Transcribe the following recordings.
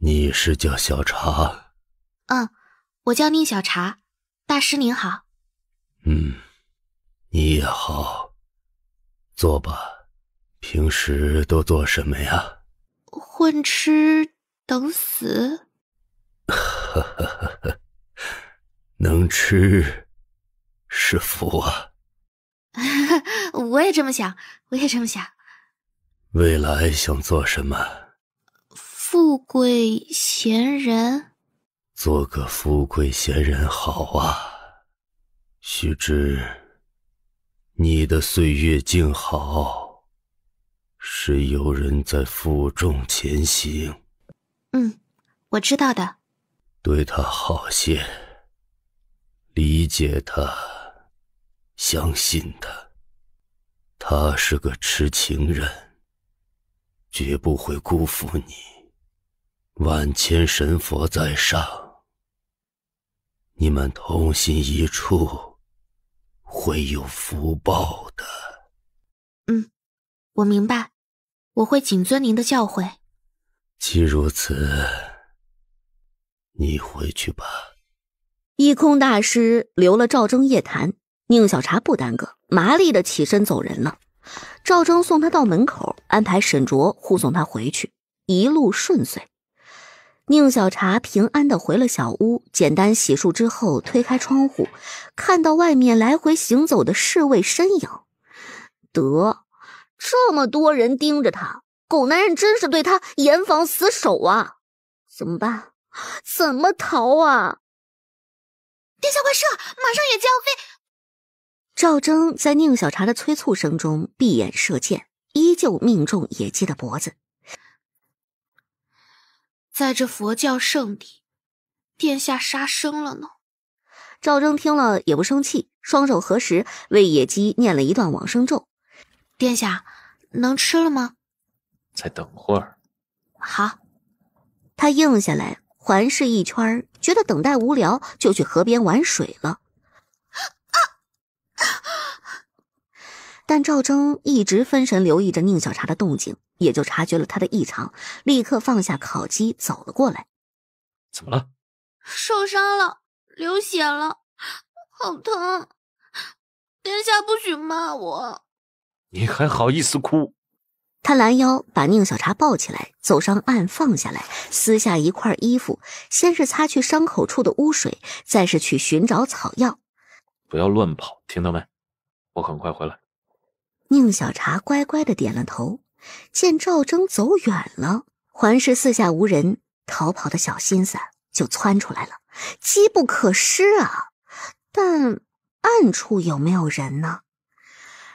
你是叫小茶？嗯，我叫宁小茶。大师您好。嗯，你也好。坐吧。平时都做什么呀？混吃等死。呵呵呵呵。能吃是福啊。我也这么想，我也这么想。未来想做什么？富贵闲人，做个富贵闲人好啊。须知，你的岁月静好，是有人在负重前行。嗯，我知道的。对他好些，理解他，相信他，他是个痴情人，绝不会辜负你。万千神佛在上，你们同心一处，会有福报的。嗯，我明白，我会谨遵您的教诲。既如此，你回去吧。一空大师留了赵征夜谈，宁小茶不耽搁，麻利的起身走人了。赵征送他到门口，安排沈卓护送他回去，一路顺遂。宁小茶平安的回了小屋，简单洗漱之后，推开窗户，看到外面来回行走的侍卫身影。得，这么多人盯着他，狗男人真是对他严防死守啊！怎么办？怎么逃啊？殿下快射！马上野鸡要飞！赵征在宁小茶的催促声中闭眼射箭，依旧命中野鸡的脖子。在这佛教圣地，殿下杀生了呢。赵征听了也不生气，双手合十为野鸡念了一段往生咒。殿下，能吃了吗？再等会儿。好。他应下来，环视一圈，觉得等待无聊，就去河边玩水了。但赵征一直分神留意着宁小茶的动静。也就察觉了他的异常，立刻放下烤鸡走了过来。怎么了？受伤了，流血了，好疼！殿下不许骂我！你还好意思哭？他拦腰把宁小茶抱起来，走上岸，放下来，撕下一块衣服，先是擦去伤口处的污水，再是去寻找草药。不要乱跑，听到没？我很快回来。宁小茶乖乖的点了头。见赵征走远了，环视四下无人，逃跑的小心思就窜出来了，机不可失啊！但暗处有没有人呢？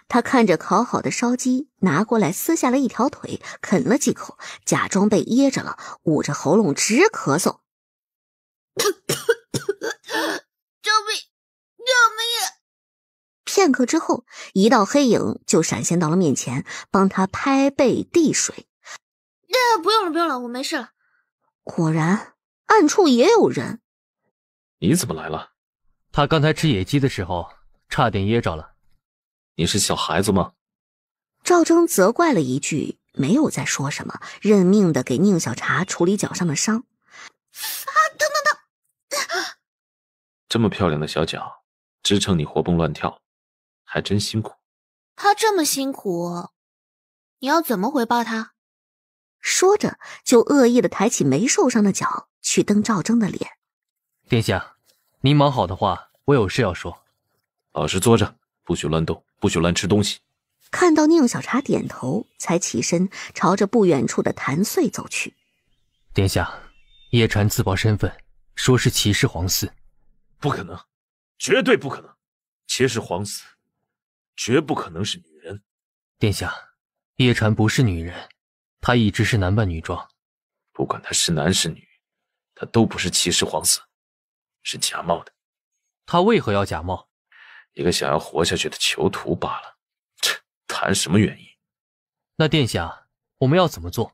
他看着烤好的烧鸡，拿过来撕下了一条腿，啃了几口，假装被噎着了，捂着喉咙直咳嗽。救 命！救命！片刻之后，一道黑影就闪现到了面前，帮他拍背、递水。不用了，不用了，我没事了。果然，暗处也有人。你怎么来了？他刚才吃野鸡的时候，差点噎着了。你是小孩子吗？赵征责怪了一句，没有再说什么，认命的给宁小茶处理脚上的伤。啊，疼疼疼！这么漂亮的小脚，支撑你活蹦乱跳。还真辛苦，他这么辛苦，你要怎么回报他？说着，就恶意的抬起没受伤的脚去蹬赵征的脸。殿下，您忙好的话，我有事要说。老实坐着，不许乱动，不许乱吃东西。看到宁小茶点头，才起身朝着不远处的谭穗走去。殿下，叶禅自报身份，说是齐氏皇嗣。不可能，绝对不可能，齐氏皇嗣。绝不可能是女人，殿下，叶禅不是女人，她一直是男扮女装。不管她是男是女，她都不是骑士皇子，是假冒的。他为何要假冒？一个想要活下去的囚徒罢了。谈什么原因？那殿下，我们要怎么做？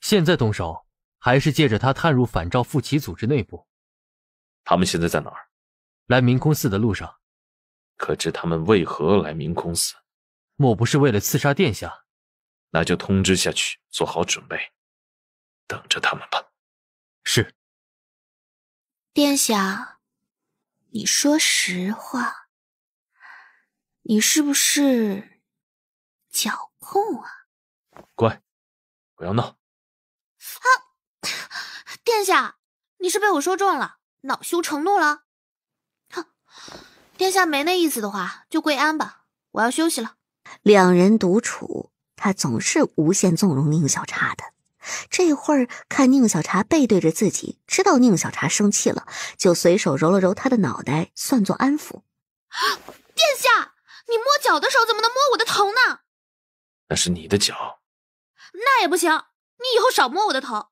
现在动手，还是借着他探入反赵复齐组织内部？他们现在在哪儿？来明空寺的路上。可知他们为何来明空寺？莫不是为了刺杀殿下？那就通知下去，做好准备，等着他们吧。是。殿下，你说实话，你是不是脚控啊？乖，不要闹。啊！殿下，你是被我说中了，恼羞成怒了？哼！殿下没那意思的话，就跪安吧。我要休息了。两人独处，他总是无限纵容宁小茶的。这会儿看宁小茶背对着自己，知道宁小茶生气了，就随手揉了揉她的脑袋，算作安抚。殿下，你摸脚的时候怎么能摸我的头呢？那是你的脚。那也不行，你以后少摸我的头。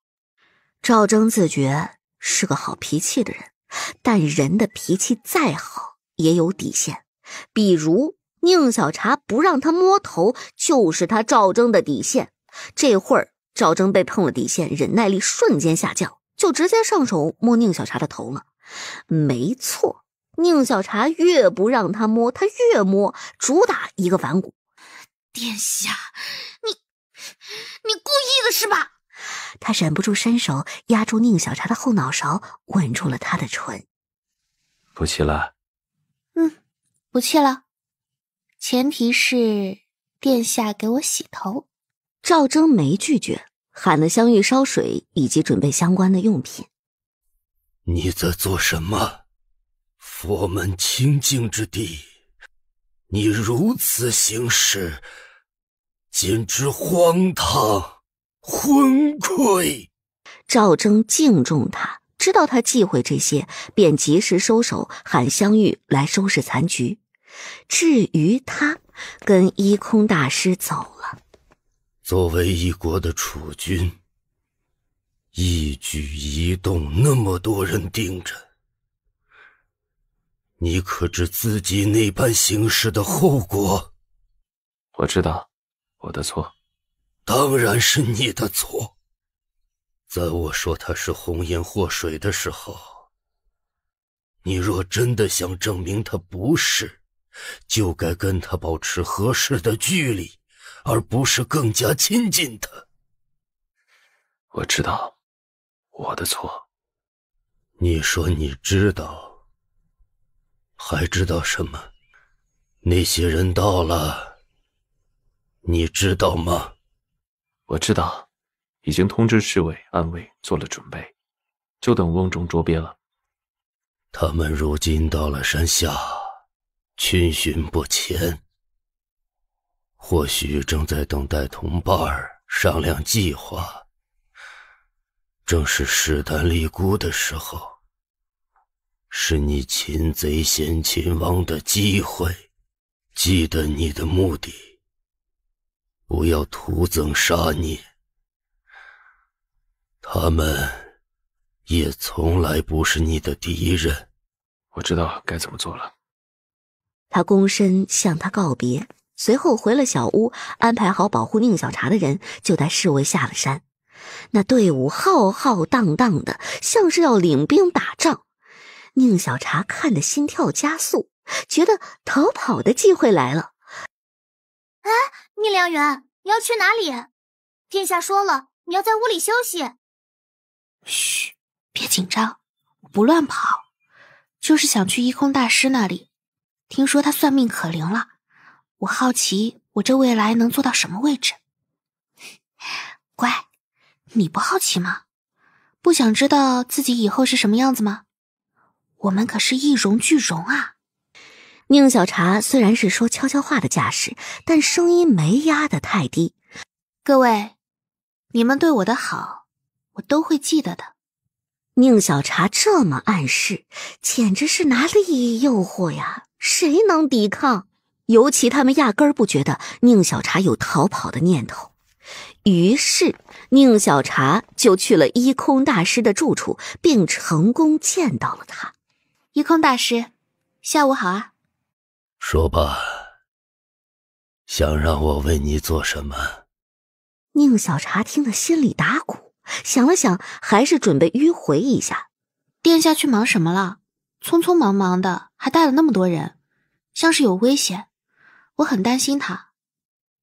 赵征自觉是个好脾气的人，但人的脾气再好。也有底线，比如宁小茶不让他摸头，就是他赵铮的底线。这会儿赵铮被碰了底线，忍耐力瞬间下降，就直接上手摸宁小茶的头了。没错，宁小茶越不让他摸，他越摸，主打一个反骨。殿下，你你故意的是吧？他忍不住伸手压住宁小茶的后脑勺，吻住了她的唇。不起了。不去了，前提是殿下给我洗头。赵征没拒绝，喊了香玉烧水以及准备相关的用品。你在做什么？佛门清净之地，你如此行事，简直荒唐，昏聩。赵征敬重他，知道他忌讳这些，便及时收手，喊香玉来收拾残局。至于他，跟一空大师走了。作为一国的储君，一举一动那么多人盯着，你可知自己那般行事的后果？我知道，我的错，当然是你的错。在我说他是红颜祸水的时候，你若真的想证明他不是。就该跟他保持合适的距离，而不是更加亲近他。我知道，我的错。你说你知道，还知道什么？那些人到了，你知道吗？我知道，已经通知侍卫、安慰，做了准备，就等瓮中捉鳖了。他们如今到了山下。群巡不前，或许正在等待同伴商量计划。正是势单力孤的时候，是你擒贼先擒王的机会。记得你的目的，不要徒增杀孽。他们也从来不是你的敌人。我知道该怎么做了。他躬身向他告别，随后回了小屋，安排好保护宁小茶的人，就带侍卫下了山。那队伍浩浩荡荡的，像是要领兵打仗。宁小茶看的心跳加速，觉得逃跑的机会来了。哎，宁良缘，你要去哪里？殿下说了，你要在屋里休息。嘘，别紧张，不乱跑，就是想去一空大师那里。听说他算命可灵了，我好奇我这未来能做到什么位置。乖，你不好奇吗？不想知道自己以后是什么样子吗？我们可是一荣俱荣啊！宁小茶虽然是说悄悄话的架势，但声音没压得太低。各位，你们对我的好，我都会记得的。宁小茶这么暗示，简直是拿利益诱惑呀！谁能抵抗？尤其他们压根儿不觉得宁小茶有逃跑的念头，于是宁小茶就去了一空大师的住处，并成功见到了他。一空大师，下午好啊。说吧，想让我为你做什么？宁小茶听得心里打鼓，想了想，还是准备迂回一下。殿下去忙什么了？匆匆忙忙的，还带了那么多人，像是有危险，我很担心他。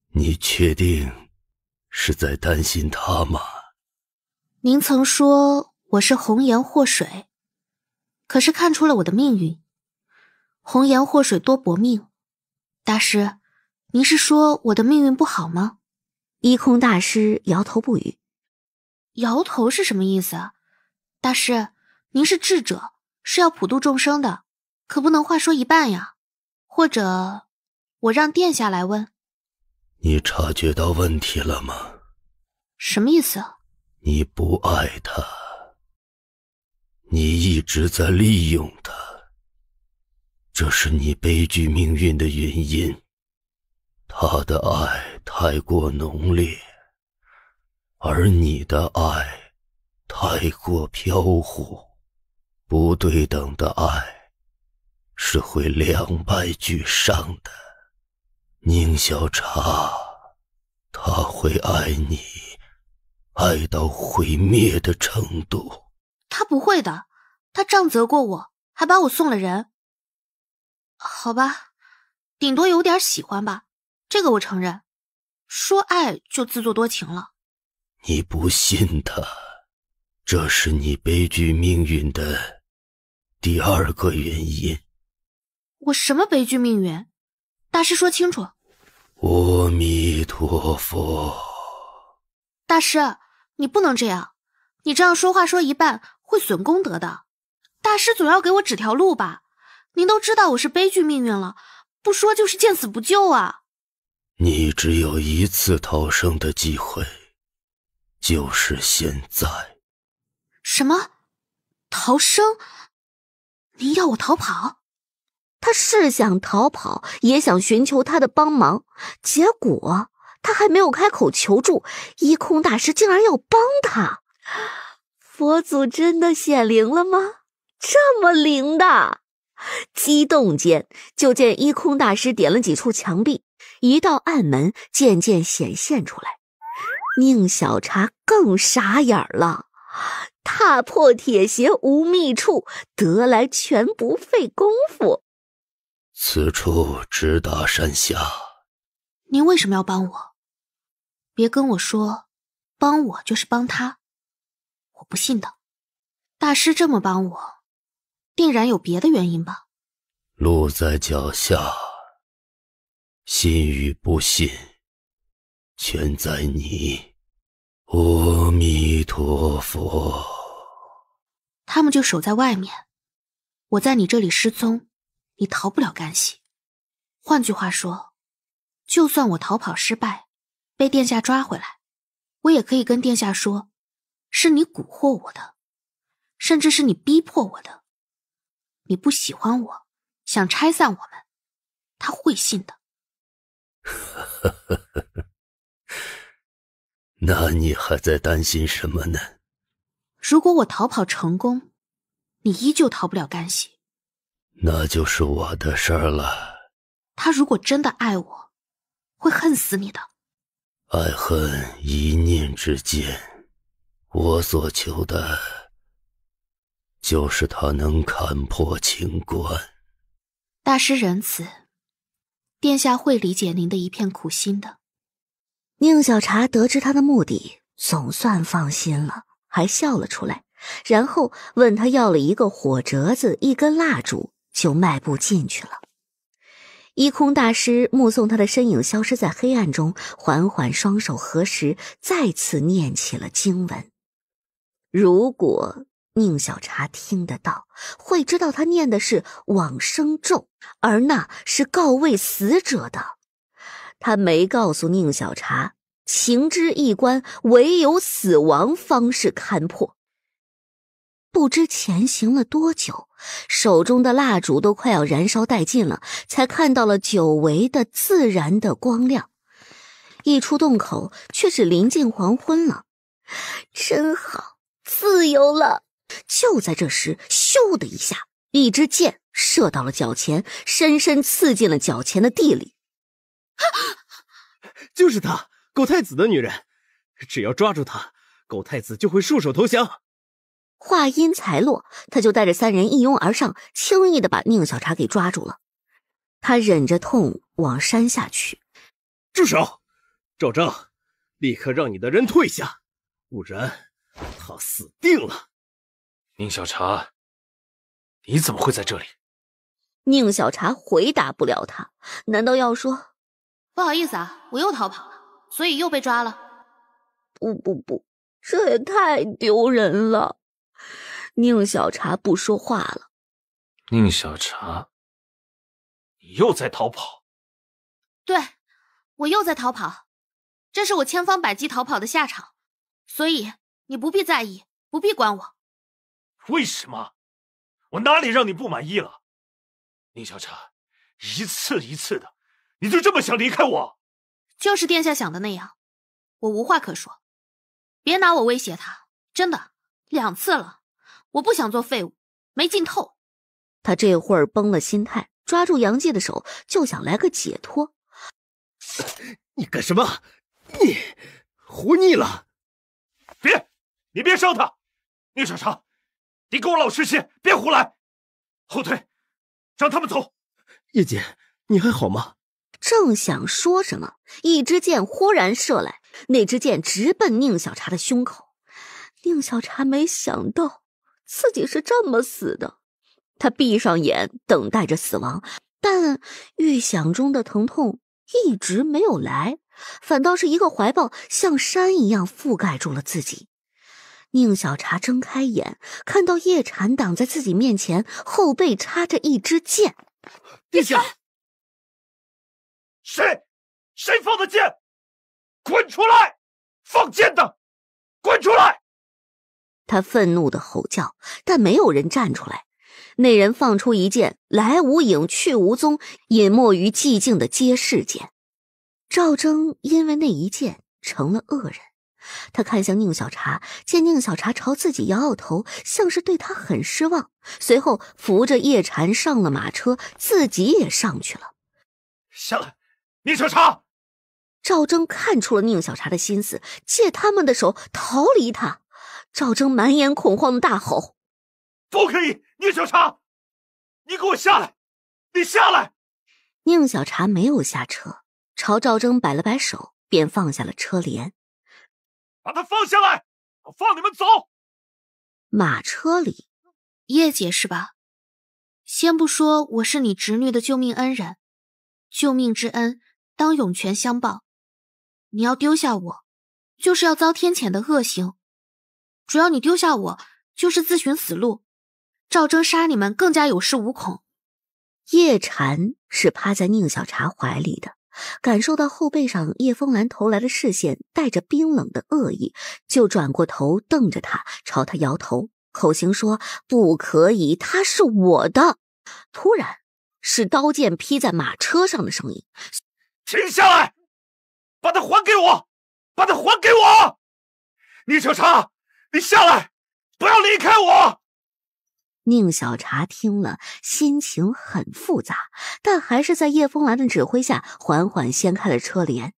你确定是在担心他吗？您曾说我是红颜祸水，可是看出了我的命运，红颜祸水多薄命。大师，您是说我的命运不好吗？一空大师摇头不语。摇头是什么意思？大师，您是智者。是要普渡众生的，可不能话说一半呀。或者，我让殿下来问。你察觉到问题了吗？什么意思？你不爱他，你一直在利用他。这是你悲剧命运的原因。他的爱太过浓烈，而你的爱太过飘忽。不对等的爱，是会两败俱伤的。宁小茶，他会爱你，爱到毁灭的程度。他不会的，他杖责过我，还把我送了人。好吧，顶多有点喜欢吧，这个我承认。说爱就自作多情了。你不信他。这是你悲剧命运的第二个原因。我什么悲剧命运？大师说清楚。阿弥陀佛。大师，你不能这样，你这样说话说一半会损功德的。大师总要给我指条路吧？您都知道我是悲剧命运了，不说就是见死不救啊！你只有一次逃生的机会，就是现在。什么，逃生？您要我逃跑？他是想逃跑，也想寻求他的帮忙。结果他还没有开口求助，一空大师竟然要帮他。佛祖真的显灵了吗？这么灵的！激动间，就见一空大师点了几处墙壁，一道暗门渐渐显现出来。宁小茶更傻眼了。踏破铁鞋无觅处，得来全不费功夫。此处直达山下。您为什么要帮我？别跟我说，帮我就是帮他，我不信的。大师这么帮我，定然有别的原因吧。路在脚下，信与不信，全在你。阿弥陀佛。他们就守在外面，我在你这里失踪，你逃不了干系。换句话说，就算我逃跑失败，被殿下抓回来，我也可以跟殿下说，是你蛊惑我的，甚至是你逼迫我的。你不喜欢我，想拆散我们，他会信的。呵呵呵呵呵，那你还在担心什么呢？如果我逃跑成功，你依旧逃不了干系。那就是我的事儿了。他如果真的爱我，会恨死你的。爱恨一念之间，我所求的，就是他能看破情关。大师仁慈，殿下会理解您的一片苦心的。宁小茶得知他的目的，总算放心了。还笑了出来，然后问他要了一个火折子、一根蜡烛，就迈步进去了。一空大师目送他的身影消失在黑暗中，缓缓双手合十，再次念起了经文。如果宁小茶听得到，会知道他念的是往生咒，而那是告慰死者的。他没告诉宁小茶。情之一关，唯有死亡方是看破。不知前行了多久，手中的蜡烛都快要燃烧殆尽了，才看到了久违的自然的光亮。一出洞口，却是临近黄昏了。真好，自由了。就在这时，咻的一下，一支箭射到了脚前，深深刺进了脚前的地里。就是他。狗太子的女人，只要抓住他，狗太子就会束手投降。话音才落，他就带着三人一拥而上，轻易的把宁小茶给抓住了。他忍着痛往山下去。住手！赵征，立刻让你的人退下，不然他死定了。宁小茶，你怎么会在这里？宁小茶回答不了他，难道要说不好意思啊？我又逃跑。所以又被抓了。不不不，这也太丢人了。宁小茶不说话了。宁小茶，你又在逃跑？对，我又在逃跑。这是我千方百计逃跑的下场。所以你不必在意，不必管我。为什么？我哪里让你不满意了？宁小茶，一次一次的，你就这么想离开我？就是殿下想的那样，我无话可说，别拿我威胁他，真的，两次了，我不想做废物，没劲透。他这会儿崩了心态，抓住杨介的手就想来个解脱。你干什么？你活腻了？别，你别伤他。聂少常，你给我老实些，别胡来。后退，让他们走。叶姐，你还好吗？正想说什么，一支箭忽然射来，那支箭直奔宁小茶的胸口。宁小茶没想到自己是这么死的，他闭上眼等待着死亡，但预想中的疼痛一直没有来，反倒是一个怀抱像山一样覆盖住了自己。宁小茶睁开眼，看到叶禅挡在自己面前，后背插着一支箭。叶禅。谁？谁放的箭？滚出来！放箭的，滚出来！他愤怒的吼叫，但没有人站出来。那人放出一箭，来无影去无踪，隐没于寂静的街市间。赵征因为那一箭成了恶人。他看向宁小茶，见宁小茶朝自己摇摇头，像是对他很失望。随后扶着叶禅上了马车，自己也上去了。下来。宁小茶，赵峥看出了宁小茶的心思，借他们的手逃离他。赵峥满眼恐慌的大吼：“不可以！宁小茶，你给我下来！你下来！”宁小茶没有下车，朝赵峥摆了摆手，便放下了车帘。把他放下来，我放你们走。马车里，叶姐是吧？先不说我是你侄女的救命恩人，救命之恩。当涌泉相报，你要丢下我，就是要遭天谴的恶行。只要你丢下我，就是自寻死路。赵征杀你们更加有恃无恐。叶蝉是趴在宁小茶怀里的，感受到后背上叶风兰投来的视线带着冰冷的恶意，就转过头瞪着他，朝他摇头，口型说：“不可以，他是我的。”突然，是刀剑劈在马车上的声音。停下来！把它还给我！把它还给我！宁小茶，你下来，不要离开我！宁小茶听了，心情很复杂，但还是在叶风兰的指挥下，缓缓掀开了车帘。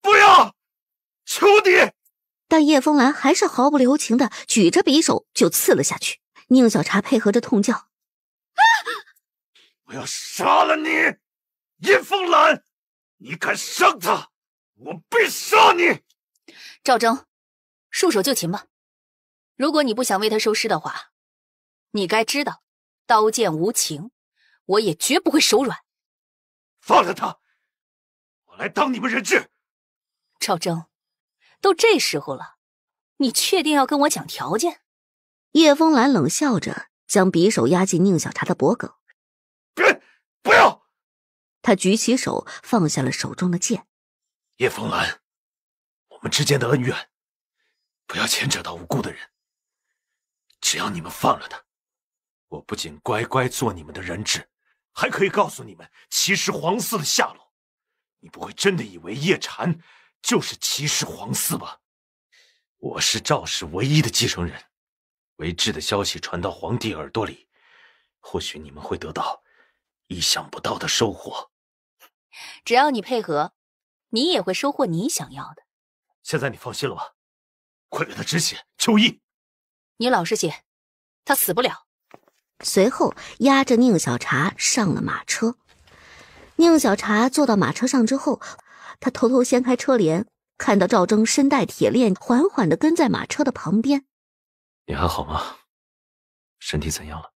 不要！求你！但叶风兰还是毫不留情的举着匕首就刺了下去。宁小茶配合着痛叫：“我要杀了你，叶风兰！”你敢伤他，我必杀你！赵征，束手就擒吧。如果你不想为他收尸的话，你该知道，刀剑无情，我也绝不会手软。放了他，我来当你们人质。赵征，都这时候了，你确定要跟我讲条件？叶风兰冷笑着，将匕首压进宁小茶的脖颈。他举起手，放下了手中的剑。叶风兰，我们之间的恩怨，不要牵扯到无辜的人。只要你们放了他，我不仅乖乖做你们的人质，还可以告诉你们骑士皇嗣的下落。你不会真的以为叶禅就是骑士皇嗣吧？我是赵氏唯一的继承人，为质的消息传到皇帝耳朵里，或许你们会得到意想不到的收获。只要你配合，你也会收获你想要的。现在你放心了吧？快给他止血、秋医。你老实些，他死不了。随后，押着宁小茶上了马车。宁小茶坐到马车上之后，他偷偷掀开车帘，看到赵征身带铁链，缓缓的跟在马车的旁边。你还好吗？身体怎样了？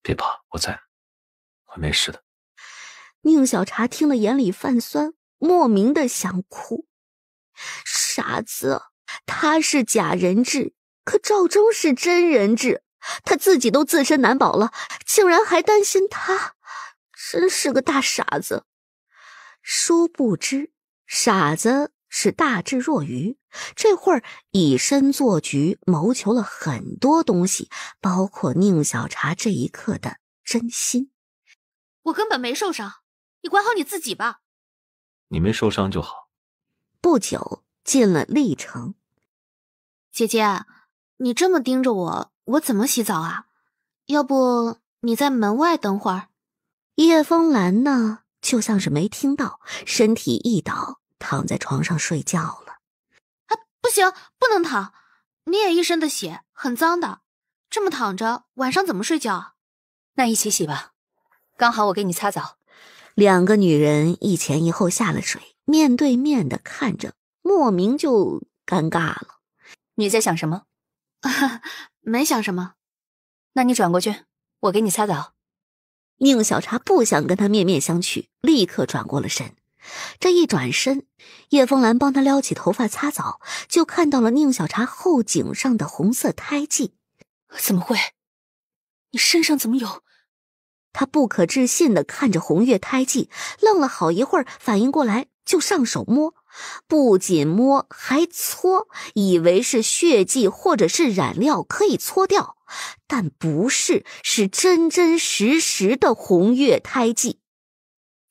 别怕，我在，会没事的。宁小茶听了，眼里泛酸，莫名的想哭。傻子，他是假人质，可赵忠是真人质，他自己都自身难保了，竟然还担心他，真是个大傻子。殊不知，傻子是大智若愚，这会儿以身做局，谋求了很多东西，包括宁小茶这一刻的真心。我根本没受伤。你管好你自己吧，你没受伤就好。不久进了历城，姐姐，你这么盯着我，我怎么洗澡啊？要不你在门外等会儿。叶风兰呢？就像是没听到，身体一倒，躺在床上睡觉了。啊，不行，不能躺，你也一身的血，很脏的，这么躺着晚上怎么睡觉？那一起洗吧，刚好我给你擦澡。两个女人一前一后下了水，面对面的看着，莫名就尴尬了。你在想什么？没想什么。那你转过去，我给你擦澡。宁小茶不想跟他面面相觑，立刻转过了身。这一转身，叶风兰帮他撩起头发擦澡，就看到了宁小茶后颈上的红色胎记。怎么会？你身上怎么有？他不可置信的看着红月胎记，愣了好一会儿，反应过来就上手摸，不仅摸还搓，以为是血迹或者是染料可以搓掉，但不是，是真真实实的红月胎记。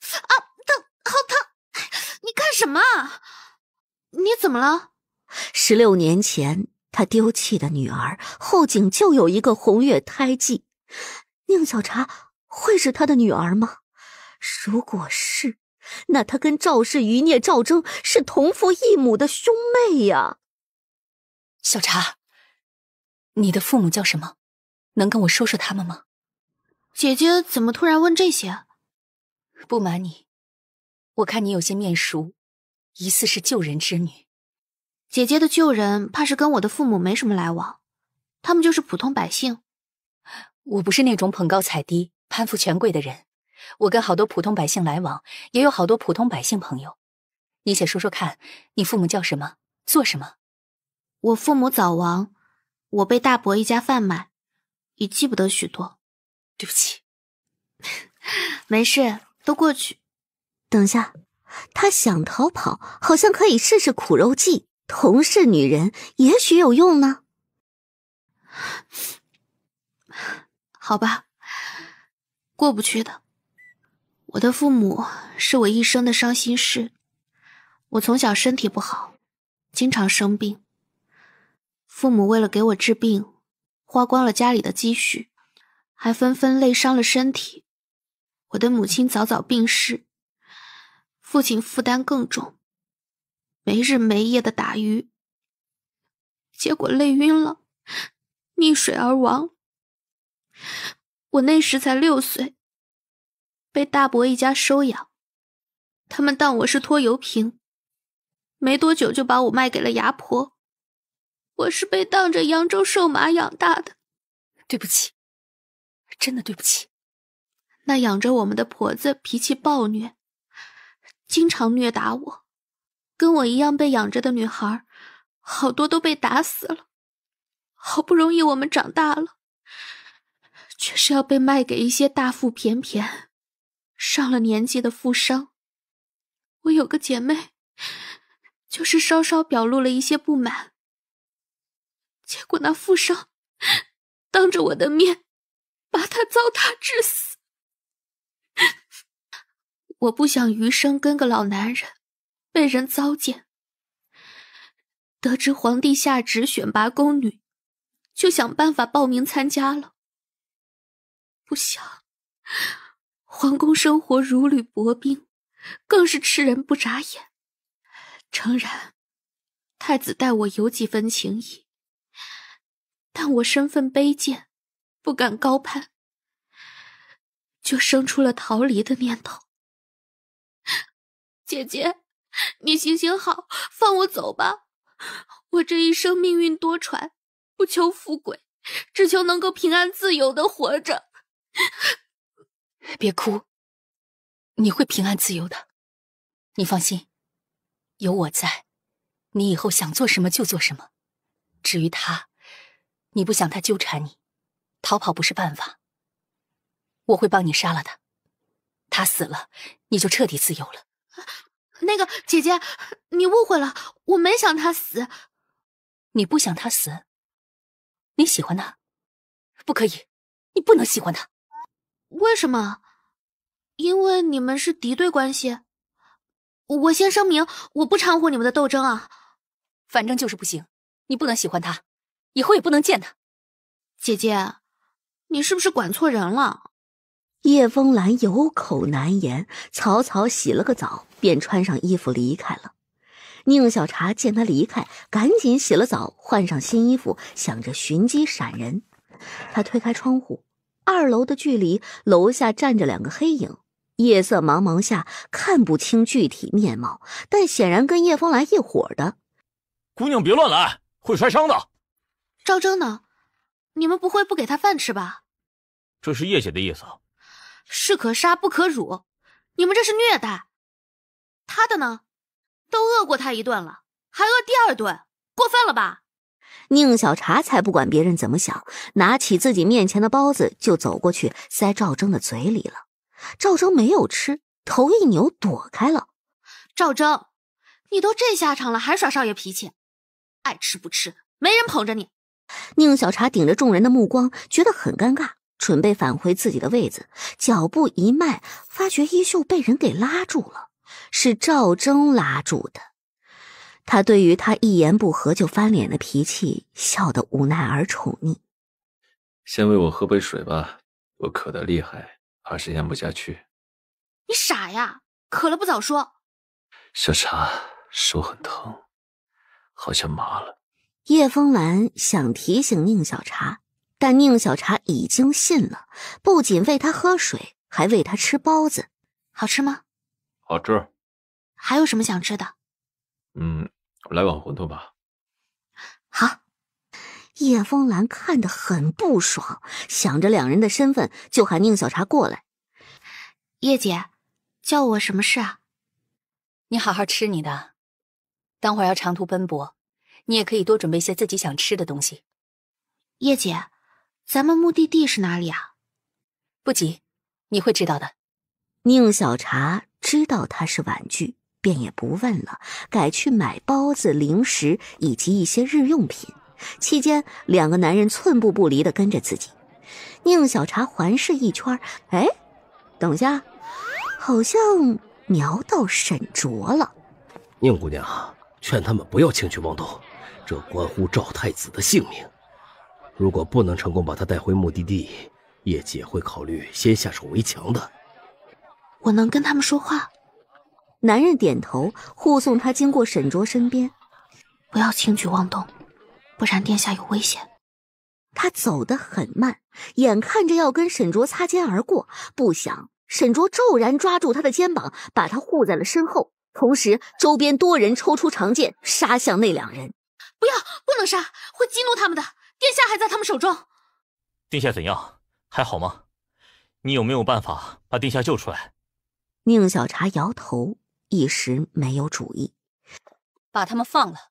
啊，疼，好疼！你干什么？你怎么了？十六年前他丢弃的女儿后颈就有一个红月胎记，宁小茶。会是他的女儿吗？如果是，那他跟赵氏余孽赵征是同父异母的兄妹呀。小茶，你的父母叫什么？能跟我说说他们吗？姐姐怎么突然问这些？不瞒你，我看你有些面熟，疑似是救人之女。姐姐的救人怕是跟我的父母没什么来往，他们就是普通百姓。我不是那种捧高踩低。攀附权贵的人，我跟好多普通百姓来往，也有好多普通百姓朋友。你且说说看，你父母叫什么，做什么？我父母早亡，我被大伯一家贩卖，已记不得许多。对不起，没事，都过去。等下，他想逃跑，好像可以试试苦肉计。同是女人，也许有用呢。好吧。过不去的，我的父母是我一生的伤心事。我从小身体不好，经常生病。父母为了给我治病，花光了家里的积蓄，还纷纷累伤了身体。我的母亲早早病逝，父亲负担更重，没日没夜的打鱼，结果累晕了，溺水而亡。我那时才六岁，被大伯一家收养，他们当我是拖油瓶，没多久就把我卖给了牙婆。我是被当着扬州瘦马养大的，对不起，真的对不起。那养着我们的婆子脾气暴虐，经常虐打我，跟我一样被养着的女孩，好多都被打死了。好不容易我们长大了。却是要被卖给一些大腹便便、上了年纪的富商。我有个姐妹，就是稍稍表露了一些不满，结果那富商当着我的面把她糟蹋致死。我不想余生跟个老男人被人糟践。得知皇帝下旨选拔宫女，就想办法报名参加了。不想，皇宫生活如履薄冰，更是吃人不眨眼。诚然，太子待我有几分情谊，但我身份卑贱，不敢高攀，就生出了逃离的念头。姐姐，你行行好，放我走吧！我这一生命运多舛，不求富贵，只求能够平安自由的活着。别哭，你会平安自由的。你放心，有我在，你以后想做什么就做什么。至于他，你不想他纠缠你，逃跑不是办法。我会帮你杀了他，他死了，你就彻底自由了。那个姐姐，你误会了，我没想他死。你不想他死？你喜欢他？不可以，你不能喜欢他。为什么？因为你们是敌对关系。我先声明，我不掺和你们的斗争啊。反正就是不行，你不能喜欢他，以后也不能见他。姐姐，你是不是管错人了？叶风兰有口难言，草草洗了个澡，便穿上衣服离开了。宁小茶见他离开，赶紧洗了澡，换上新衣服，想着寻机闪人。她推开窗户。二楼的距离，楼下站着两个黑影，夜色茫茫下看不清具体面貌，但显然跟叶风来一伙的。姑娘别乱来，会摔伤的。赵征呢？你们不会不给他饭吃吧？这是叶姐的意思。士可杀不可辱，你们这是虐待。他的呢？都饿过他一顿了，还饿第二顿，过分了吧？宁小茶才不管别人怎么想，拿起自己面前的包子就走过去塞赵征的嘴里了。赵征没有吃，头一扭躲开了。赵征，你都这下场了，还耍少爷脾气？爱吃不吃，没人捧着你。宁小茶顶着众人的目光，觉得很尴尬，准备返回自己的位子，脚步一迈，发觉衣袖被人给拉住了，是赵征拉住的。他对于他一言不合就翻脸的脾气，笑得无奈而宠溺。先喂我喝杯水吧，我渴得厉害，怕是咽不下去。你傻呀，渴了不早说。小茶手很疼，好像麻了。叶风兰想提醒宁小茶，但宁小茶已经信了，不仅喂他喝水，还喂他吃包子，好吃吗？好吃。还有什么想吃的？嗯，来碗馄饨吧。好，叶风兰看得很不爽，想着两人的身份，就喊宁小茶过来。叶姐，叫我什么事啊？你好好吃你的，等会儿要长途奔波，你也可以多准备些自己想吃的东西。叶姐，咱们目的地是哪里啊？不急，你会知道的。宁小茶知道他是婉拒。便也不问了，改去买包子、零食以及一些日用品。期间，两个男人寸步不离的跟着自己。宁小茶环视一圈，哎，等一下，好像瞄到沈卓了。宁姑娘，劝他们不要轻举妄动，这关乎赵太子的性命。如果不能成功把他带回目的地，叶姐会考虑先下手为强的。我能跟他们说话。男人点头，护送他经过沈卓身边，不要轻举妄动，不然殿下有危险。他走得很慢，眼看着要跟沈卓擦肩而过，不想沈卓骤然抓住他的肩膀，把他护在了身后。同时，周边多人抽出长剑，杀向那两人。不要，不能杀，会激怒他们的。殿下还在他们手中。殿下怎样？还好吗？你有没有办法把殿下救出来？宁小茶摇头。一时没有主意，把他们放了。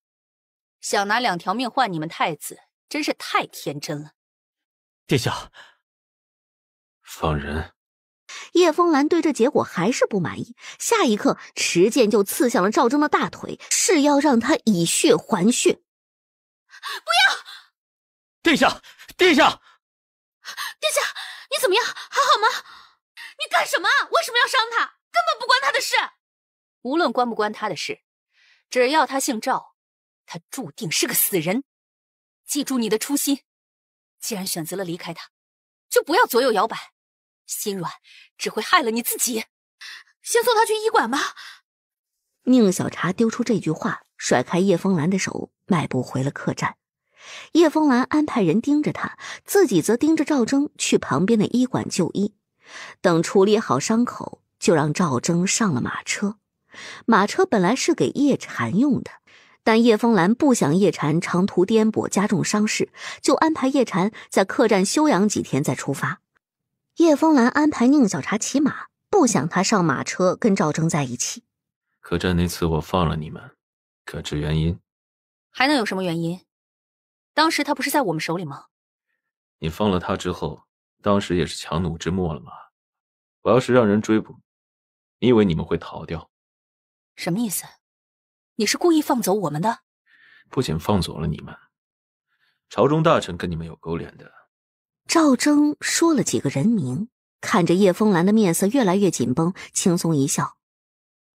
想拿两条命换你们太子，真是太天真了。殿下，放人！叶风兰对这结果还是不满意，下一刻持剑就刺向了赵征的大腿，是要让他以血还血。不要！殿下，殿下，殿下，你怎么样？还好吗？你干什么？为什么要伤他？根本不关他的事。无论关不关他的事，只要他姓赵，他注定是个死人。记住你的初心，既然选择了离开他，就不要左右摇摆，心软只会害了你自己。先送他去医馆吧。宁小茶丢出这句话，甩开叶风兰的手，迈步回了客栈。叶风兰安排人盯着他，自己则盯着赵征去旁边的医馆就医。等处理好伤口，就让赵征上了马车。马车本来是给叶禅用的，但叶风兰不想叶禅长途颠簸加重伤势，就安排叶禅在客栈休养几天再出发。叶风兰安排宁小茶骑马，不想他上马车跟赵征在一起。客栈那次我放了你们，可知原因？还能有什么原因？当时他不是在我们手里吗？你放了他之后，当时也是强弩之末了吗？我要是让人追捕，你以为你们会逃掉？什么意思？你是故意放走我们的？不仅放走了你们，朝中大臣跟你们有勾连的。赵征说了几个人名，看着叶风兰的面色越来越紧绷，轻松一笑：“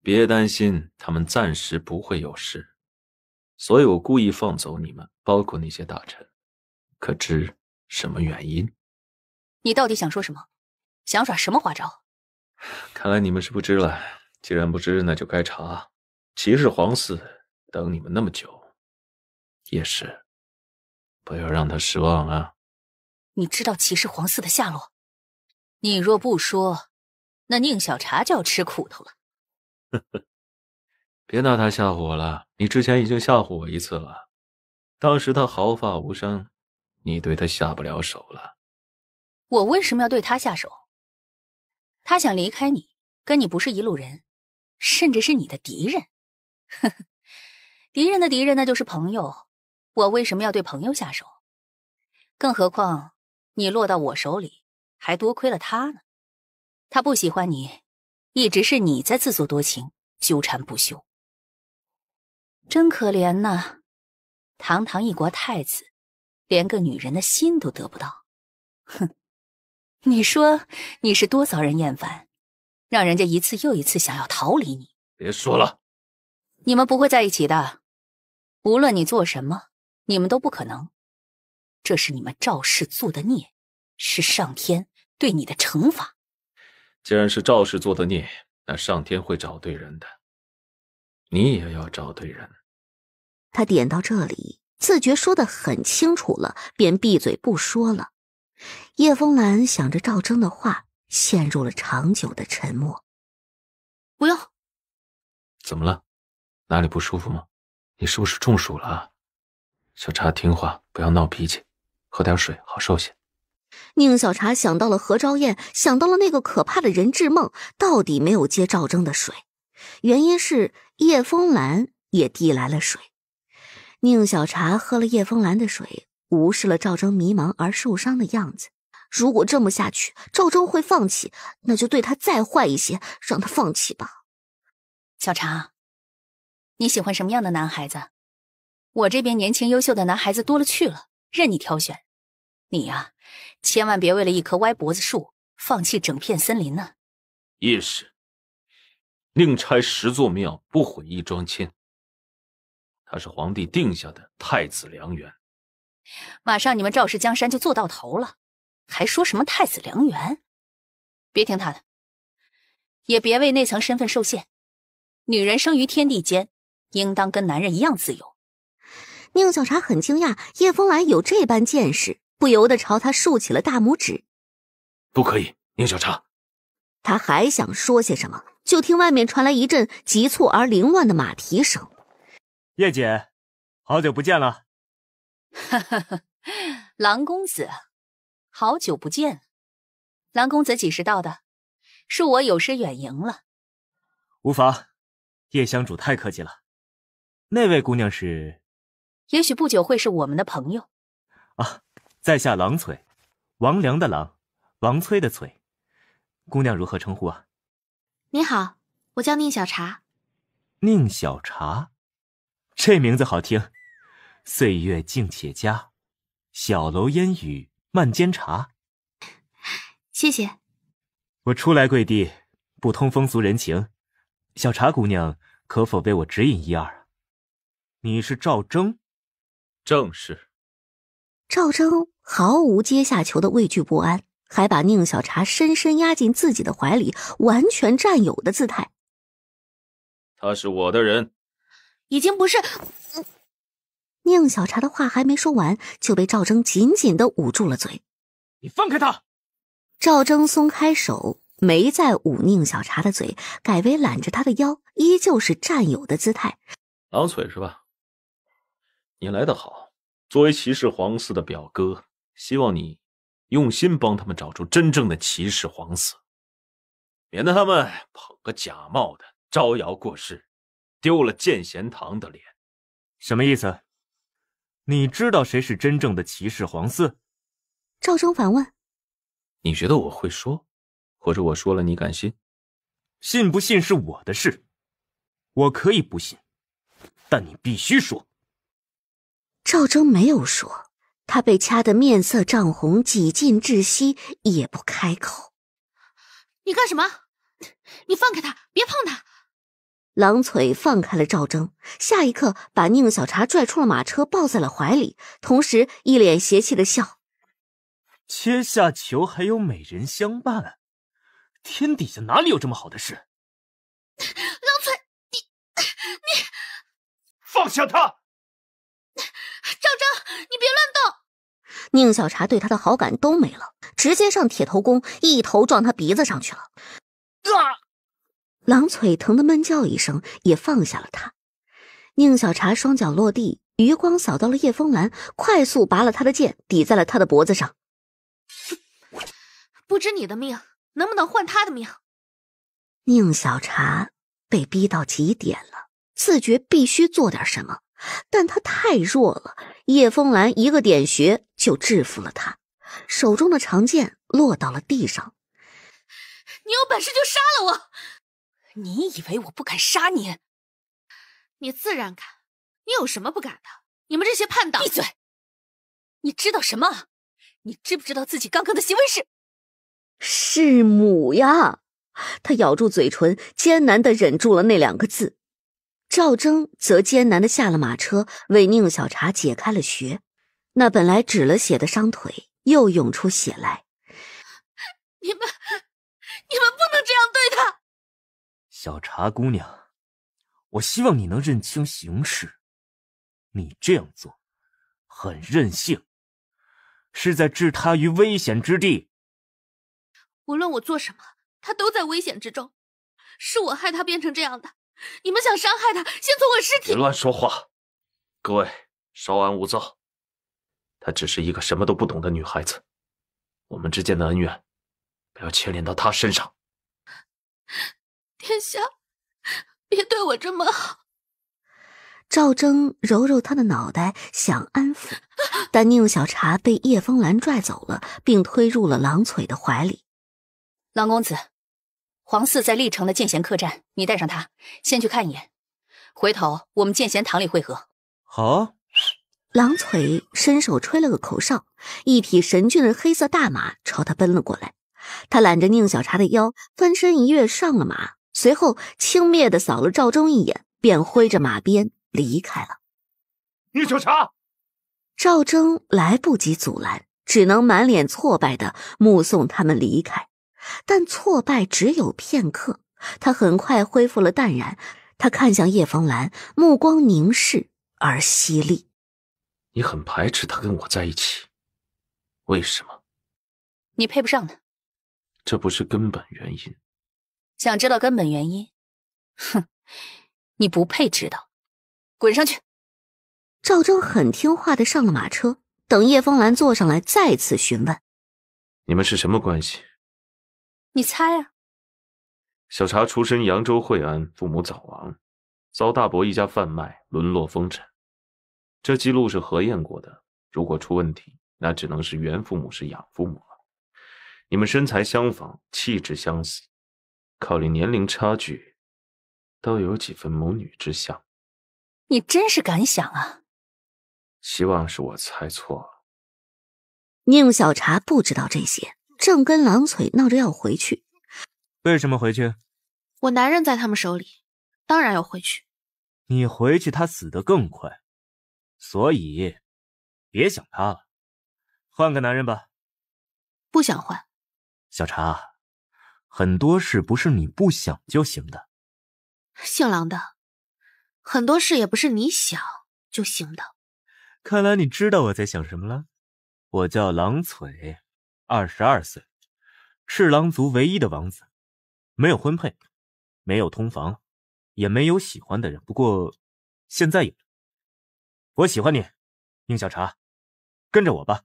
别担心，他们暂时不会有事。所以我故意放走你们，包括那些大臣。可知什么原因？你到底想说什么？想耍什么花招？看来你们是不知了。”既然不知，那就该查。齐氏皇嗣等你们那么久，也是，不要让他失望啊！你知道齐氏皇嗣的下落？你若不说，那宁小茶就要吃苦头了。呵呵，别拿他吓唬我了。你之前已经吓唬我一次了，当时他毫发无伤，你对他下不了手了。我为什么要对他下手？他想离开你，跟你不是一路人。甚至是你的敌人，呵呵，敌人的敌人那就是朋友。我为什么要对朋友下手？更何况你落到我手里，还多亏了他呢。他不喜欢你，一直是你在自作多情，纠缠不休，真可怜呐！堂堂一国太子，连个女人的心都得不到，哼！你说你是多遭人厌烦？让人家一次又一次想要逃离你。别说了，你们不会在一起的。无论你做什么，你们都不可能。这是你们赵氏做的孽，是上天对你的惩罚。既然是赵氏做的孽，那上天会找对人的，你也要找对人。他点到这里，自觉说的很清楚了，便闭嘴不说了。叶风兰想着赵征的话。陷入了长久的沉默。不用。怎么了？哪里不舒服吗？你是不是中暑了？小茶听话，不要闹脾气，喝点水好受些。宁小茶想到了何昭燕，想到了那个可怕的人质梦，到底没有接赵征的水，原因是叶风兰也递来了水。宁小茶喝了叶风兰的水，无视了赵征迷茫而受伤的样子。如果这么下去，赵铮会放弃，那就对他再坏一些，让他放弃吧。小常，你喜欢什么样的男孩子？我这边年轻优秀的男孩子多了去了，任你挑选。你呀，千万别为了一棵歪脖子树，放弃整片森林呢。叶氏，宁拆十座庙，不毁一桩亲。他是皇帝定下的太子良缘，马上你们赵氏江山就做到头了。还说什么太子良缘？别听他的，也别为那层身份受限。女人生于天地间，应当跟男人一样自由。宁小茶很惊讶，叶风兰有这般见识，不由得朝他竖起了大拇指。不可以，宁小茶。他还想说些什么，就听外面传来一阵急促而凌乱的马蹄声。叶姐，好久不见了。哈哈哈，郎公子。好久不见，蓝公子几时到的？恕我有失远迎了。无妨，叶香主太客气了。那位姑娘是？也许不久会是我们的朋友。啊，在下郎崔，王良的郎，王崔的崔。姑娘如何称呼啊？你好，我叫宁小茶。宁小茶，这名字好听。岁月静且佳，小楼烟雨。慢煎茶，谢谢。我初来贵地，不通风俗人情，小茶姑娘可否为我指引一二啊？你是赵征，正是。赵征毫无阶下囚的畏惧不安，还把宁小茶深深压进自己的怀里，完全占有的姿态。他是我的人，已经不是。宁小茶的话还没说完，就被赵征紧紧的捂住了嘴。你放开他！赵征松开手，没再捂宁小茶的嘴，改为揽着他的腰，依旧是战友的姿态。老崔是吧？你来得好。作为骑士皇嗣的表哥，希望你用心帮他们找出真正的骑士皇嗣，免得他们捧个假冒的，招摇过市，丢了剑贤堂的脸。什么意思？你知道谁是真正的骑士皇嗣？赵征反问。你觉得我会说，或者我说了你敢信？信不信是我的事，我可以不信，但你必须说。赵征没有说，他被掐得面色涨红，几近窒息，也不开口。你干什么？你放开他，别碰他！狼嘴放开了赵征，下一刻把宁小茶拽出了马车，抱在了怀里，同时一脸邪气的笑：“阶下囚还有美人相伴，天底下哪里有这么好的事？”狼嘴，你你放下他！赵征，你别乱动！宁小茶对他的好感都没了，直接上铁头功，一头撞他鼻子上去了。狼腿疼的闷叫一声，也放下了他。宁小茶双脚落地，余光扫到了叶风兰，快速拔了他的剑，抵在了他的脖子上。不知你的命能不能换他的命？宁小茶被逼到极点了，自觉必须做点什么，但他太弱了。叶风兰一个点穴就制服了他，手中的长剑落到了地上。你有本事就杀了我！你以为我不敢杀你？你自然敢，你有什么不敢的？你们这些叛党！闭嘴！你知道什么？你知不知道自己刚刚的行为是？是母呀！他咬住嘴唇，艰难的忍住了那两个字。赵征则艰难的下了马车，为宁小茶解开了穴。那本来止了血的伤腿，又涌出血来。你们，你们不能这样对他！小茶姑娘，我希望你能认清形势。你这样做，很任性，是在置他于危险之地。无论我做什么，他都在危险之中，是我害他变成这样的。你们想伤害他，先从我尸体。别乱说话，各位稍安勿躁。她只是一个什么都不懂的女孩子，我们之间的恩怨，不要牵连到她身上。殿下，别对我这么好。赵征揉揉他的脑袋，想安抚，但宁小茶被叶风兰拽走了，并推入了狼腿的怀里。狼公子，皇四在历城的剑贤客栈，你带上他，先去看一眼，回头我们剑贤堂里会合。好。狼腿伸手吹了个口哨，一匹神骏的黑色大马朝他奔了过来，他揽着宁小茶的腰，翻身一跃上了马。随后，轻蔑的扫了赵忠一眼，便挥着马鞭离开了。叶小啥？赵忠来不及阻拦，只能满脸挫败的目送他们离开。但挫败只有片刻，他很快恢复了淡然。他看向叶逢兰，目光凝视而犀利。你很排斥他跟我在一起，为什么？你配不上他。这不是根本原因。想知道根本原因？哼，你不配知道，滚上去！赵征很听话的上了马车，等叶风兰坐上来，再次询问：“你们是什么关系？”你猜啊。小茶出身扬州惠安，父母早亡，遭大伯一家贩卖，沦落风尘。这记录是核验过的，如果出问题，那只能是原父母是养父母了。你们身材相仿，气质相似。考虑年龄差距，都有几分母女之相。你真是敢想啊！希望是我猜错了。宁小茶不知道这些，正跟狼嘴闹着要回去。为什么回去？我男人在他们手里，当然要回去。你回去，他死得更快。所以，别想他了，换个男人吧。不想换。小茶。很多事不是你不想就行的，姓郎的，很多事也不是你想就行的。看来你知道我在想什么了。我叫狼嘴，二十二岁，赤狼族唯一的王子，没有婚配，没有通房，也没有喜欢的人。不过，现在有了。我喜欢你，宁小茶，跟着我吧，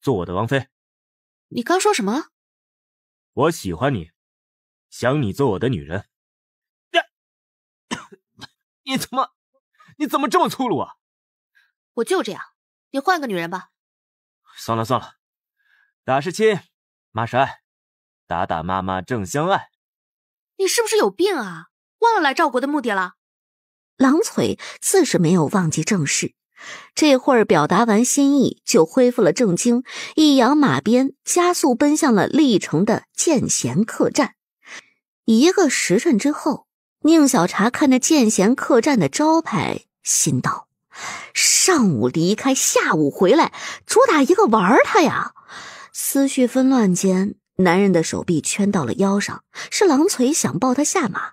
做我的王妃。你刚说什么？我喜欢你，想你做我的女人。呀，你怎么，你怎么这么粗鲁啊？我就这样，你换个女人吧。算了算了，打是亲，骂是爱，打打骂骂正相爱。你是不是有病啊？忘了来赵国的目的了？狼嘴自是没有忘记正事。这会儿表达完心意，就恢复了正经，一扬马鞭，加速奔向了历城的剑贤客栈。一个时辰之后，宁小茶看着剑贤客栈的招牌，心道：上午离开，下午回来，主打一个玩他呀！思绪纷乱间，男人的手臂圈到了腰上，是狼锤想抱他下马，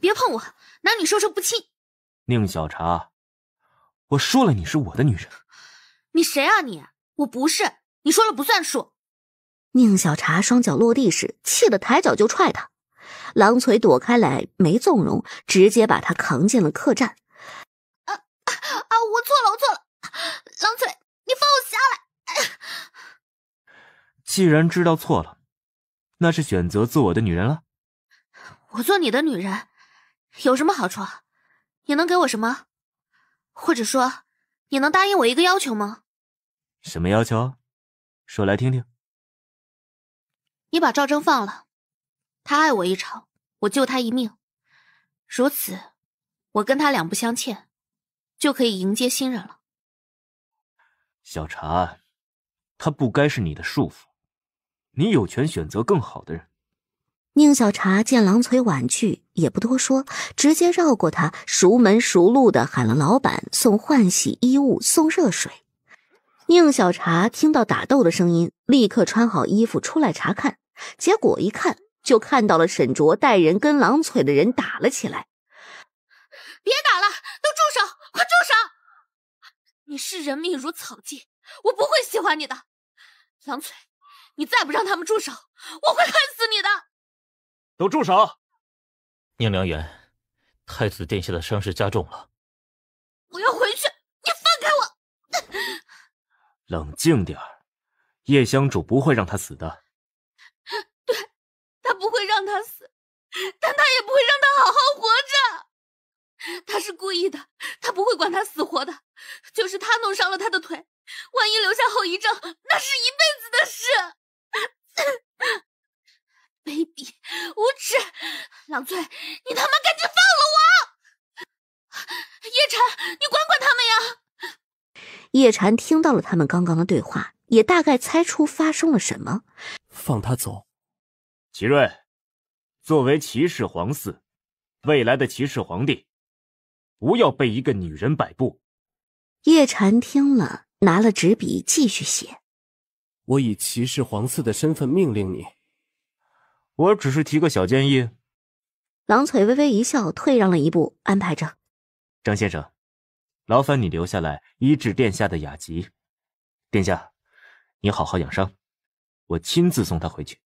别碰我，男女授受不亲。宁小茶。我说了，你是我的女人。你谁啊你？我不是。你说了不算数。宁小茶双脚落地时，气得抬脚就踹他。狼嘴躲开来，没纵容，直接把他扛进了客栈。啊啊！我错了，我错了。狼嘴，你放我下来。既然知道错了，那是选择做我的女人了。我做你的女人有什么好处？你能给我什么？或者说，你能答应我一个要求吗？什么要求？说来听听。你把赵征放了，他爱我一场，我救他一命，如此，我跟他两不相欠，就可以迎接新人了。小婵，他不该是你的束缚，你有权选择更好的人。宁小茶见狼嘴婉拒，也不多说，直接绕过他，熟门熟路的喊了老板送换洗衣物、送热水。宁小茶听到打斗的声音，立刻穿好衣服出来查看，结果一看就看到了沈卓带人跟狼嘴的人打了起来。别打了，都住手！快住手！你视人命如草芥，我不会喜欢你的。狼嘴，你再不让他们住手，我会恨死你的。都住手！宁良言，太子殿下的伤势加重了。我要回去！你放开我！冷静点叶香主不会让他死的。对，他不会让他死，但他也不会让他好好活着。他是故意的，他不会管他死活的。就是他弄伤了他的腿，万一留下后遗症，那是一辈子的事。卑鄙无耻，郎翠，你他妈赶紧放了我！叶禅，你管管他们呀！叶禅听到了他们刚刚的对话，也大概猜出发生了什么。放他走，奇瑞，作为骑士皇嗣，未来的骑士皇帝，不要被一个女人摆布。叶禅听了，拿了纸笔继续写。我以骑士皇嗣的身份命令你。我只是提个小建议。狼嘴微微一笑，退让了一步，安排着。张先生，劳烦你留下来医治殿下的雅集。殿下，你好好养伤，我亲自送他回去。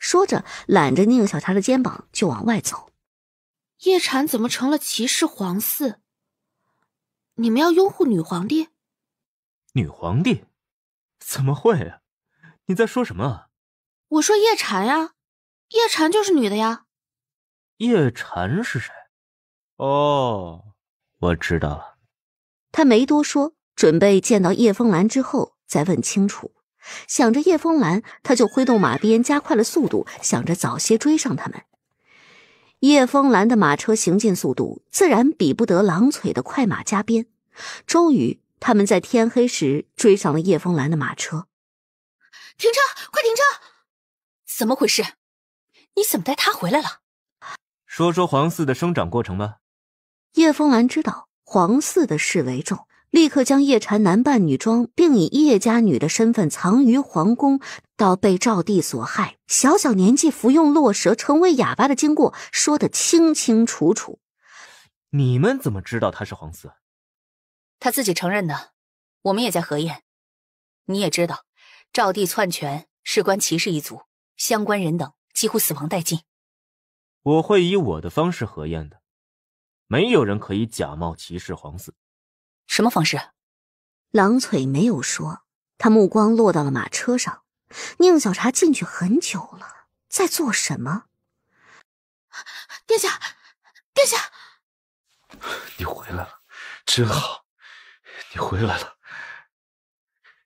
说着，揽着宁小茶的肩膀就往外走。叶禅怎么成了骑士皇嗣？你们要拥护女皇帝？女皇帝？怎么会？你在说什么？我说叶禅呀。叶婵就是女的呀，叶婵是谁？哦，我知道了。他没多说，准备见到叶风兰之后再问清楚。想着叶风兰，他就挥动马鞭，加快了速度，想着早些追上他们。叶风兰的马车行进速度自然比不得狼腿的快马加鞭。终于，他们在天黑时追上了叶风兰的马车。停车！快停车！怎么回事？你怎么带他回来了？说说皇四的生长过程吧。叶风兰知道皇四的事为重，立刻将叶禅男扮女装，并以叶家女的身份藏于皇宫，到被赵帝所害，小小年纪服用洛蛇成为哑巴的经过，说得清清楚楚。你们怎么知道他是皇四？他自己承认的。我们也在核验。你也知道，赵帝篡权事关骑士一族相关人等。几乎死亡殆尽，我会以我的方式核验的。没有人可以假冒骑士皇子。什么方式？狼腿没有说。他目光落到了马车上，宁小茶进去很久了，在做什么？殿下，殿下，你回来了，真好。你回来了，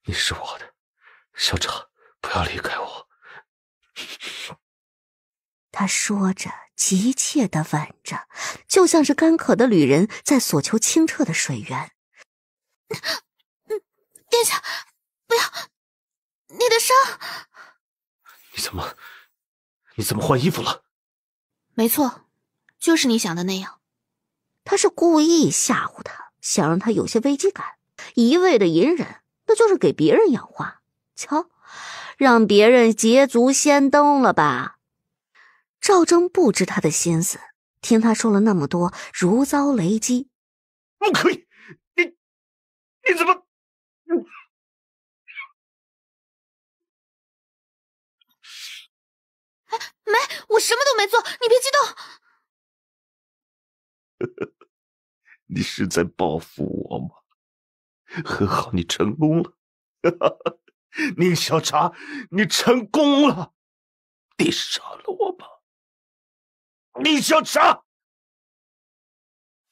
你是我的，小茶，不要离开我。他说着，急切的吻着，就像是干渴的旅人在索求清澈的水源。殿下，不要！你的伤？你怎么？你怎么换衣服了？没错，就是你想的那样。他是故意吓唬他，想让他有些危机感。一味的隐忍，那就是给别人养花。瞧，让别人捷足先登了吧。赵征不知他的心思，听他说了那么多，如遭雷击。不可以，你，你怎么？哎，没，我什么都没做，你别激动。你是在报复我吗？很好，你成功了。宁 小茶，你成功了，你杀了我。你想啥？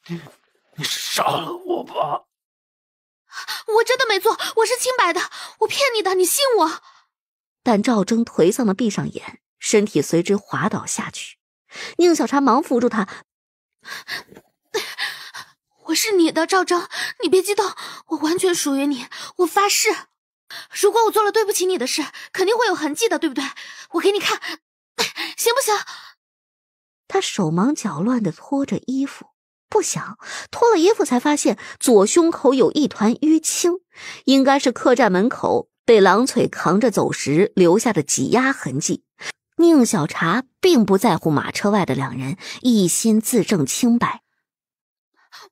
你你杀了我吧！我真的没做，我是清白的，我骗你的，你信我？但赵征颓丧的闭上眼，身体随之滑倒下去。宁小茶忙扶住他：“我是你的，赵征，你别激动，我完全属于你，我发誓。如果我做了对不起你的事，肯定会有痕迹的，对不对？我给你看，行不行？”他手忙脚乱地脱着衣服，不想脱了衣服才发现左胸口有一团淤青，应该是客栈门口被狼腿扛着走时留下的挤压痕迹。宁小茶并不在乎马车外的两人，一心自证清白。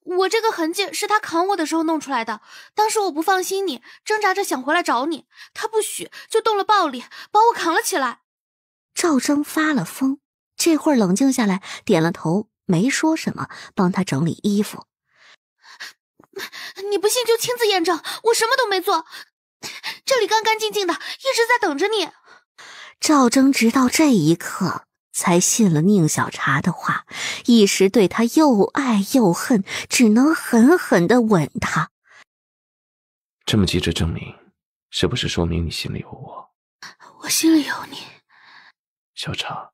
我这个痕迹是他扛我的时候弄出来的，当时我不放心你，挣扎着想回来找你，他不许，就动了暴力，把我扛了起来。赵征发了疯。这会儿冷静下来，点了头，没说什么，帮他整理衣服。你不信就亲自验证，我什么都没做，这里干干净净的，一直在等着你。赵征直到这一刻才信了宁小茶的话，一时对他又爱又恨，只能狠狠的吻她。这么急着证明，是不是说明你心里有我？我心里有你，小茶。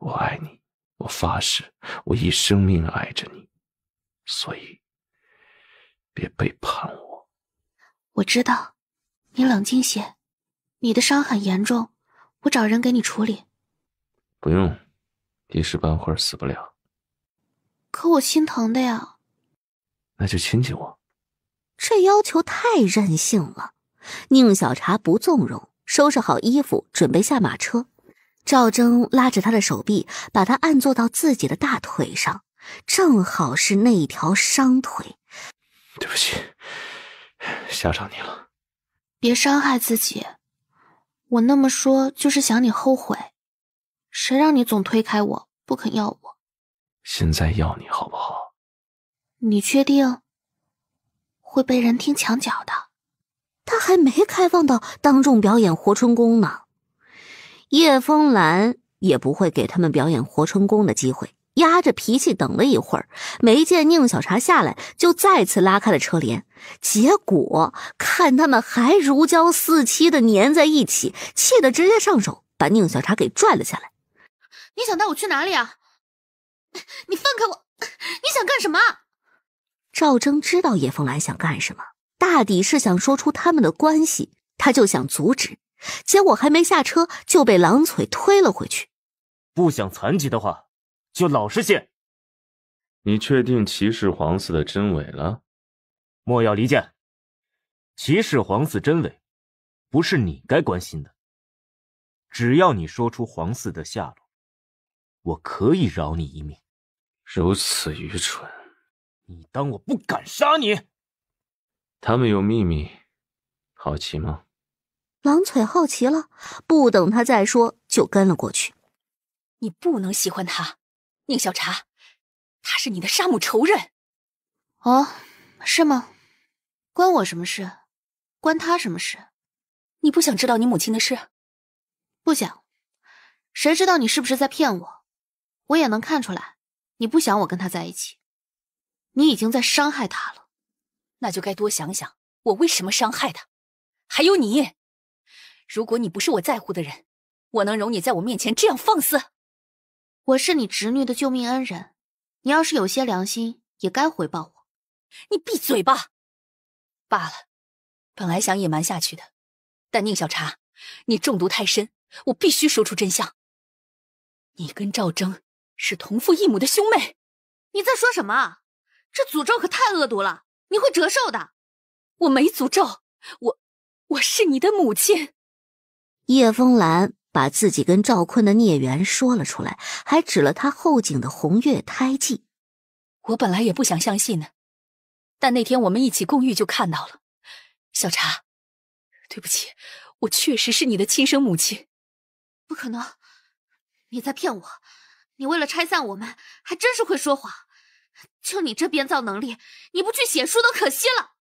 我爱你，我发誓，我以生命爱着你，所以别背叛我。我知道，你冷静些，你的伤很严重，我找人给你处理。不用，一时半会儿死不了。可我心疼的呀。那就亲亲我。这要求太任性了，宁小茶不纵容，收拾好衣服，准备下马车。赵征拉着他的手臂，把他按坐到自己的大腿上，正好是那一条伤腿。对不起，吓着你了。别伤害自己，我那么说就是想你后悔。谁让你总推开我，不肯要我？现在要你好不好？你确定会被人听墙角的？他还没开放到当众表演活春宫呢。叶风兰也不会给他们表演活春宫的机会，压着脾气等了一会儿，没见宁小茶下来，就再次拉开了车帘。结果看他们还如胶似漆的粘在一起，气得直接上手把宁小茶给拽了下来。你想带我去哪里啊？你放开我！你想干什么？赵征知道叶枫兰想干什么，大抵是想说出他们的关系，他就想阻止。结果还没下车就被狼腿推了回去。不想残疾的话，就老实些。你确定骑士皇嗣的真伪了？莫要离间。骑士皇嗣真伪，不是你该关心的。只要你说出皇嗣的下落，我可以饶你一命。如此愚蠢，你当我不敢杀你？他们有秘密，好奇吗？狼腿好奇了，不等他再说，就跟了过去。你不能喜欢他，宁小茶，他是你的杀母仇人。哦，是吗？关我什么事？关他什么事？你不想知道你母亲的事？不想。谁知道你是不是在骗我？我也能看出来，你不想我跟他在一起。你已经在伤害他了，那就该多想想我为什么伤害他。还有你。如果你不是我在乎的人，我能容你在我面前这样放肆？我是你侄女的救命恩人，你要是有些良心，也该回报我。你闭嘴吧！罢了，本来想隐瞒下去的，但宁小茶，你中毒太深，我必须说出真相。你跟赵征是同父异母的兄妹？你在说什么？这诅咒可太恶毒了，你会折寿的。我没诅咒，我我是你的母亲。叶风兰把自己跟赵坤的孽缘说了出来，还指了他后颈的红月胎记。我本来也不想相信呢，但那天我们一起共浴就看到了。小茶，对不起，我确实是你的亲生母亲。不可能，你在骗我！你为了拆散我们，还真是会说谎。就你这编造能力，你不去写书都可惜了。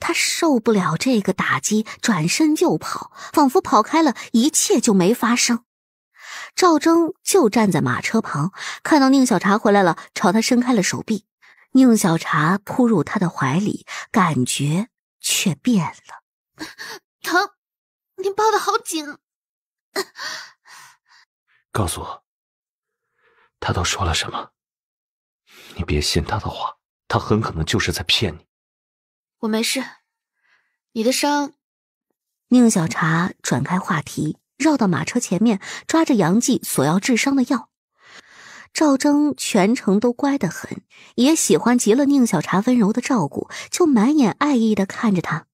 他受不了这个打击，转身就跑，仿佛跑开了一切就没发生。赵征就站在马车旁，看到宁小茶回来了，朝他伸开了手臂。宁小茶扑入他的怀里，感觉却变了，疼，你抱的好紧。告诉我，他都说了什么？你别信他的话，他很可能就是在骗你。我没事，你的伤。宁小茶转开话题，绕到马车前面，抓着杨继索要治伤的药。赵征全程都乖得很，也喜欢极了宁小茶温柔的照顾，就满眼爱意的看着他。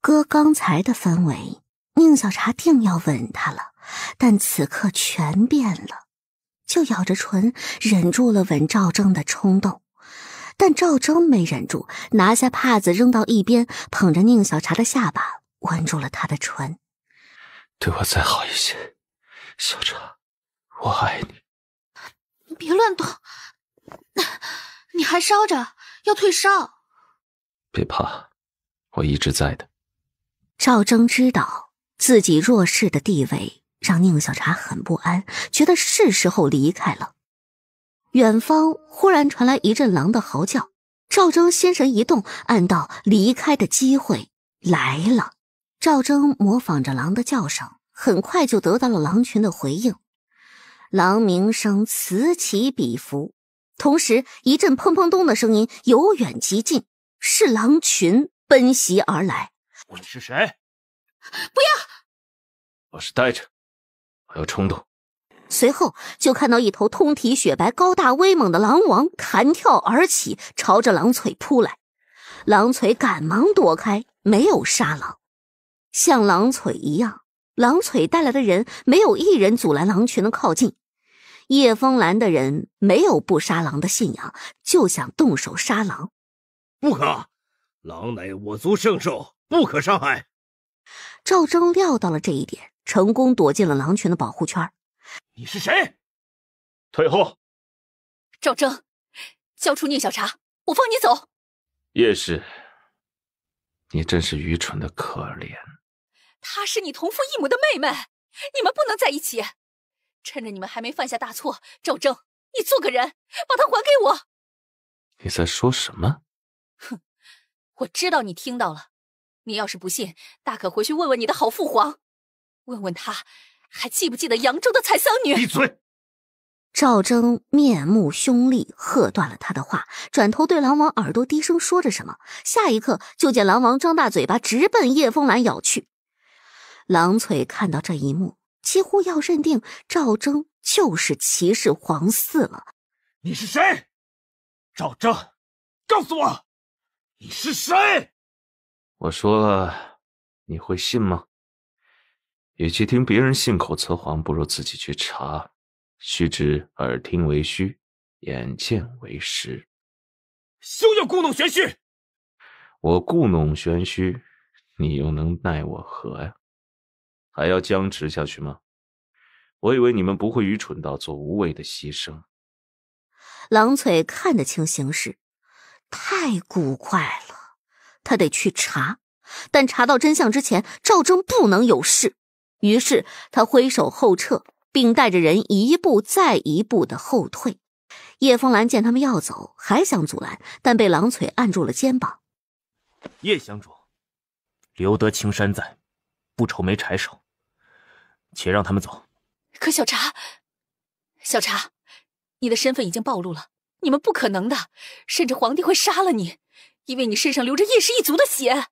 哥刚才的氛围，宁小茶定要吻他了，但此刻全变了，就咬着唇忍住了吻赵征的冲动。但赵征没忍住，拿下帕子扔到一边，捧着宁小茶的下巴，吻住了她的唇。对我再好一些，小茶，我爱你。你别乱动，你还烧着，要退烧。别怕，我一直在的。赵征知道自己弱势的地位让宁小茶很不安，觉得是时候离开了。远方忽然传来一阵狼的嚎叫，赵征心神一动，暗道离开的机会来了。赵征模仿着狼的叫声，很快就得到了狼群的回应，狼鸣声此起彼伏。同时，一阵砰砰咚的声音由远及近，是狼群奔袭而来。你是谁？不要！老实待着，不要冲动。随后就看到一头通体雪白、高大威猛的狼王弹跳而起，朝着狼嘴扑来。狼嘴赶忙躲开，没有杀狼。像狼嘴一样，狼嘴带来的人没有一人阻拦狼群的靠近。叶风兰的人没有不杀狼的信仰，就想动手杀狼。不可，狼乃我族圣兽，不可伤害。赵征料到了这一点，成功躲进了狼群的保护圈。你是谁？退后！赵征，交出宁小茶，我放你走。叶氏，你真是愚蠢的可怜。她是你同父异母的妹妹，你们不能在一起。趁着你们还没犯下大错，赵征，你做个人，把她还给我。你在说什么？哼，我知道你听到了。你要是不信，大可回去问问你的好父皇，问问他。还记不记得扬州的采桑女？闭嘴！赵征面目凶厉，喝断了他的话，转头对狼王耳朵低声说着什么。下一刻，就见狼王张大嘴巴，直奔叶风兰咬去。狼翠看到这一幕，几乎要认定赵征就是骑士皇嗣了。你是谁？赵征，告诉我，你是谁？我说了，你会信吗？与其听别人信口雌黄，不如自己去查。须知耳听为虚，眼见为实。休要故弄玄虚！我故弄玄虚，你又能奈我何呀？还要僵持下去吗？我以为你们不会愚蠢到做无谓的牺牲。狼嘴看得清形势，太古怪了，他得去查。但查到真相之前，赵征不能有事。于是他挥手后撤，并带着人一步再一步的后退。叶风兰见他们要走，还想阻拦，但被狼嘴按住了肩膀。叶香主，留得青山在，不愁没柴烧。且让他们走。可小茶，小茶，你的身份已经暴露了，你们不可能的，甚至皇帝会杀了你，因为你身上流着叶氏一族的血。